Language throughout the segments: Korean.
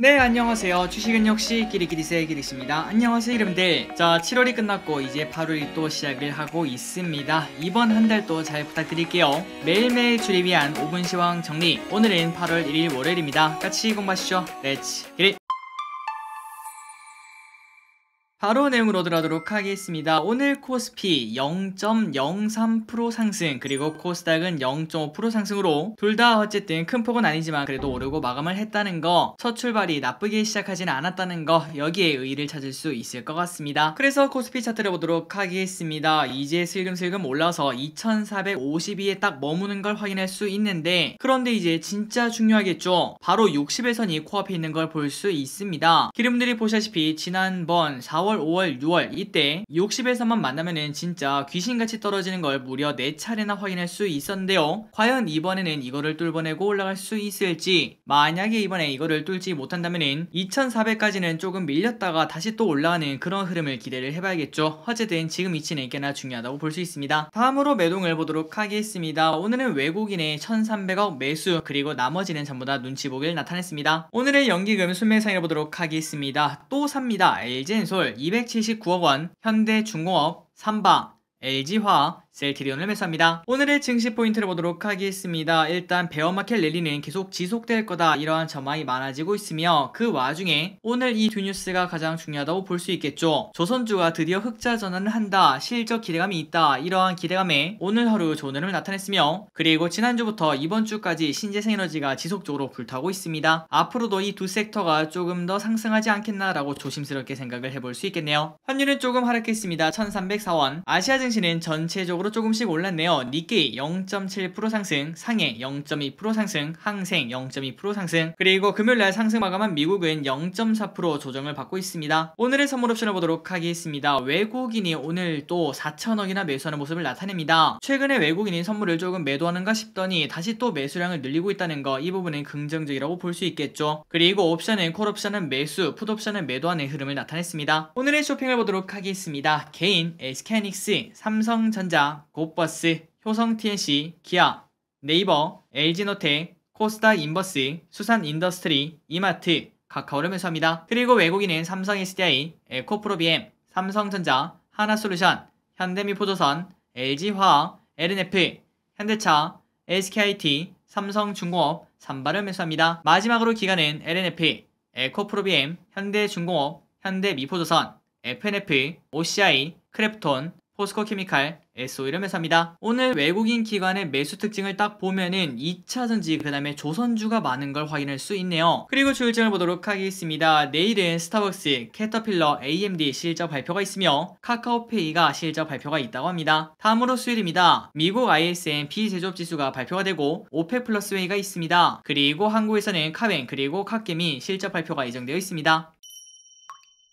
네 안녕하세요 주식은 역시 끼리끼리세의 끼리입니다 안녕하세요 여러분들 자 7월이 끝났고 이제 8월이 또 시작을 하고 있습니다 이번 한달도잘 부탁드릴게요 매일매일 줄이 위한 5분 시황 정리 오늘은 8월 1일 월요일입니다 같이 공부하시죠 렛츠 기릿 바로 내용으로 들어가도록 하겠습니다. 오늘 코스피 0.03% 상승 그리고 코스닥은 0.5% 상승으로 둘 다 어쨌든 큰 폭은 아니지만 그래도 오르고 마감을 했다는 거첫 출발이 나쁘게 시작하진 않았다는 거 여기에 의의를 찾을 수 있을 것 같습니다. 그래서 코스피 차트를 보도록 하겠습니다. 이제 슬금슬금 올라서 2452에 딱 머무는 걸 확인할 수 있는데 그런데 이제 진짜 중요하겠죠. 바로 60일선이 코앞에 있는 걸 볼 수 있습니다. 기름들이 보시다시피 지난번 4월 4월, 5월, 6월 이때 60에서만 만나면은 진짜 귀신같이 떨어지는 걸 무려 4차례나 확인할 수 있었는데요. 과연 이번에는 이거를 뚫어내고 올라갈 수 있을지 만약에 이번에 이거를 뚫지 못한다면은 2400까지는 조금 밀렸다가 다시 또 올라가는 그런 흐름을 기대를 해봐야겠죠. 어쨌든 지금 위치는 꽤나 중요하다고 볼 수 있습니다. 다음으로 매동을 보도록 하겠습니다. 오늘은 외국인의 1300억 매수 그리고 나머지는 전부 다 눈치 보기를 나타냈습니다. 오늘의 연기금 순매상해 보도록 하겠습니다. 또 삽니다. 엘젠솔 279억 원, 현대중공업, 삼바, LG화학, 셀트리온을 매수합니다. 오늘의 증시 포인트를 보도록 하겠습니다. 일단 베어마켓 랠리는 계속 지속될 거다 이러한 전망이 많아지고 있으며 그 와중에 오늘 이 뉴스가 가장 중요하다고 볼 수 있겠죠. 조선주가 드디어 흑자 전환을 한다 실적 기대감이 있다 이러한 기대감에 오늘 하루 좋은 흐름을 나타냈으며 그리고 지난주부터 이번 주까지 신재생에너지가 지속적으로 불타고 있습니다. 앞으로도 이 두 섹터가 조금 더 상승하지 않겠나라고 조심스럽게 생각을 해볼 수 있겠네요. 환율은 조금 하락했습니다. 1304원 아시아 증시는 전체적으로 전로 조금씩 올랐네요. 니케이 0.7% 상승, 상해 0.2% 상승, 항생 0.2% 상승, 그리고 금요일날 상승 마감한 미국은 0.4% 조정을 받고 있습니다. 오늘의 선물 옵션을 보도록 하겠습니다. 외국인이 오늘 또 4천억이나 매수하는 모습을 나타냅니다. 최근에 외국인이 선물을 조금 매도하는가 싶더니 다시 또 매수량을 늘리고 있다는 거이 부분은 긍정적이라고 볼 수 있겠죠. 그리고 옵션은 콜옵션은 매수, 풋옵션은 매도하는 흐름을 나타냈습니다. 오늘의 쇼핑을 보도록 하겠습니다. 개인, 에 SK닉스, 삼성전자, 고버스, 효성TNC, 기아, 네이버, LG노텍, 코스타 인버스, 수산 인더스트리, 이마트, 카카오를매수합니다 그리고 외국인은 삼성 SDI, 에코프로비엠, 삼성전자, 하나솔루션, 현대미포조선, LG화학, LNF, 현대차, SKIT, 삼성중공업, 삼바름매수합니다 마지막으로 기간은 LNF, 에코프로비엠, 현대중공업, 현대미포조선, FNF, OCI, 크래프톤, 포스코케미칼, SO 이름에서입니다. 오늘 외국인 기관의 매수 특징을 딱 보면은 2차전지 그 다음에 조선주가 많은 걸 확인할 수 있네요. 그리고 주일장을 보도록 하겠습니다. 내일은 스타벅스, 캐터필러, AMD 실적 발표가 있으며 카카오페이가 실적 발표가 있다고 합니다. 다음으로 수요일입니다. 미국 ISM 비제조업 지수가 발표가 되고 오펙 플러스 웨이가 있습니다. 그리고 한국에서는 카뱅 그리고 카겜이 실적 발표가 예정되어 있습니다.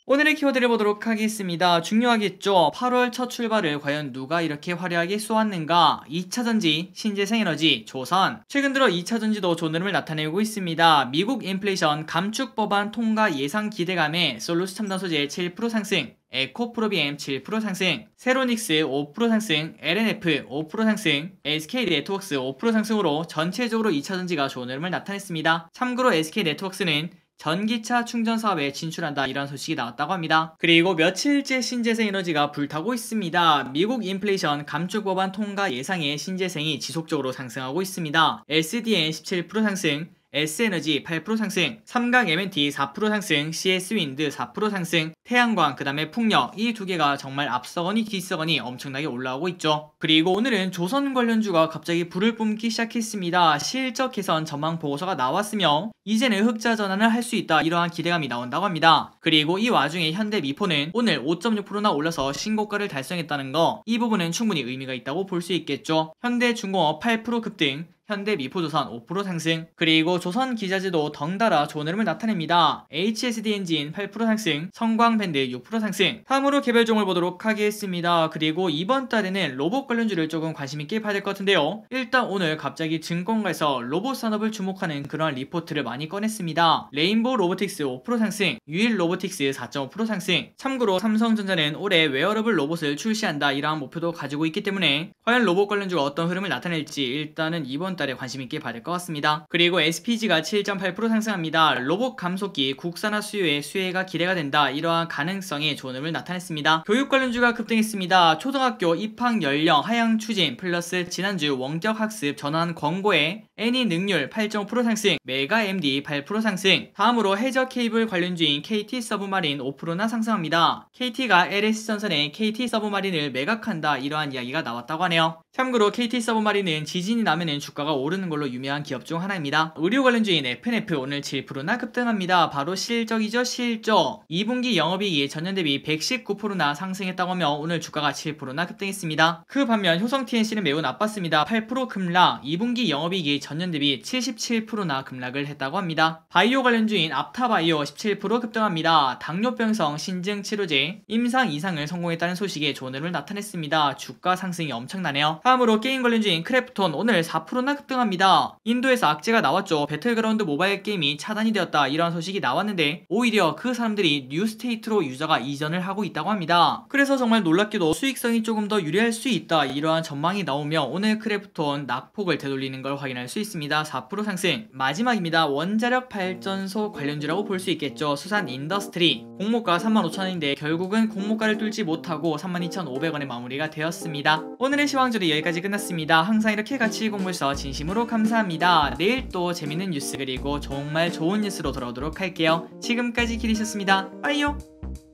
오늘의 키워드를 보도록 하겠습니다. 중요하겠죠? 8월 첫 출발을 과연 누가 이렇게 화려하게 쏘았는가? 2차전지, 신재생에너지, 조선. 최근 들어 2차전지도 존흐름을 나타내고 있습니다. 미국 인플레이션 감축 법안 통과 예상 기대감에 솔루스 첨단 소재 7% 상승, 에코프로비엠 7% 상승, 세로닉스 5% 상승, LNF 5% 상승, SK네트워크스 5% 상승으로 전체적으로 2차전지가 좋은 흐름을 나타냈습니다. 참고로 SK네트워크스는 전기차 충전 사업에 진출한다 이런 소식이 나왔다고 합니다. 그리고 며칠째 신재생 에너지가 불타고 있습니다. 미국 인플레이션 감축 법안 통과 예상에 신재생이 지속적으로 상승하고 있습니다. SDN 17% 상승, S에너지 8% 상승, 삼강 M&T 4% 상승, CS윈드 4% 상승, 태양광, 그 다음에 풍력 이 두 개가 정말 앞서거니 뒤서거니 엄청나게 올라오고 있죠. 그리고 오늘은 조선 관련주가 갑자기 불을 뿜기 시작했습니다. 실적 개선 전망 보고서가 나왔으며 이제는 흑자 전환을 할 수 있다 이러한 기대감이 나온다고 합니다. 그리고 이 와중에 현대 미포는 오늘 5.6%나 올라서 신고가를 달성했다는 거 이 부분은 충분히 의미가 있다고 볼 수 있겠죠. 현대 중공업 8% 급등, 현대 미포조선 5% 상승, 그리고 조선 기자재도 덩달아 좋은 흐름을 나타냅니다. HSD 엔진 8% 상승, 성광밴드 6% 상승. 다음으로 개별종을 보도록 하겠습니다. 그리고 이번 달에는 로봇 관련주를 조금 관심있게 봐야 될 것 같은데요. 일단 오늘 갑자기 증권가에서 로봇 산업을 주목하는 그런 리포트를 많이 꺼냈습니다. 레인보우 로보틱스 5% 상승, 유일 로보틱스 4.5% 상승. 참고로 삼성전자는 올해 웨어러블 로봇을 출시한다 이러한 목표도 가지고 있기 때문에 과연 로봇 관련주가 어떤 흐름을 나타낼지 일단은 이번 달에 관심 있게 받을 것 같습니다. 그리고 SPG가 7.8% 상승합니다. 로봇 감속기 국산화 수요의 수혜가 기대가 된다. 이러한 가능성의 존음을 나타냈습니다. 교육 관련주가 급등했습니다. 초등학교 입학 연령 하향 추진 플러스 지난주 원격 학습 전환 권고에 애니 능률 8.5% 상승, 메가 MD 8% 상승. 다음으로 해저 케이블 관련주인 KT 서브마린 5%나 상승합니다. KT가 LS전선에 KT 서브마린을 매각한다 이러한 이야기가 나왔다고 하네요. 참고로 KT 서브마리는 지진이 나면 주가가 오르는 걸로 유명한 기업 중 하나입니다. 의료 관련주인 FNF 오늘 7%나 급등합니다. 바로 실적이죠 실적. 2분기 영업이익이 전년 대비 119%나 상승했다고 하며 오늘 주가가 7%나 급등했습니다. 그 반면 효성 TNC는 매우 나빴습니다. 8% 급락, 2분기 영업이익이 전년 대비 77%나 급락을 했다고 합니다. 바이오 관련주인 앞타바이오 17% 급등합니다. 당뇨병성 신증 치료제 임상 이상을 성공했다는 소식에 조언을 나타냈습니다. 주가 상승이 엄청나네요. 다음으로 게임 관련주인 크래프톤 오늘 4%나 급등합니다. 인도에서 악재가 나왔죠. 배틀그라운드 모바일 게임이 차단이 되었다 이런 소식이 나왔는데 오히려 그 사람들이 뉴스테이트로 유저가 이전을 하고 있다고 합니다. 그래서 정말 놀랍게도 수익성이 조금 더 유리할 수 있다 이러한 전망이 나오며 오늘 크래프톤 낙폭을 되돌리는 걸 확인할 수 있습니다. 4% 상승 마지막입니다. 원자력 발전소 관련주라고 볼 수 있겠죠. 수산 인더스트리 공모가 35,000원인데 결국은 공모가를 뚫지 못하고 32,500원에 마무리가 되었습니다. 오늘의 시황주리 여기까지 끝났습니다. 항상 이렇게 같이 공부해서 진심으로 감사합니다. 내일 또 재밌는 뉴스 그리고 정말 좋은 뉴스로 돌아오도록 할게요. 지금까지 기리셨습니다. 빠이요!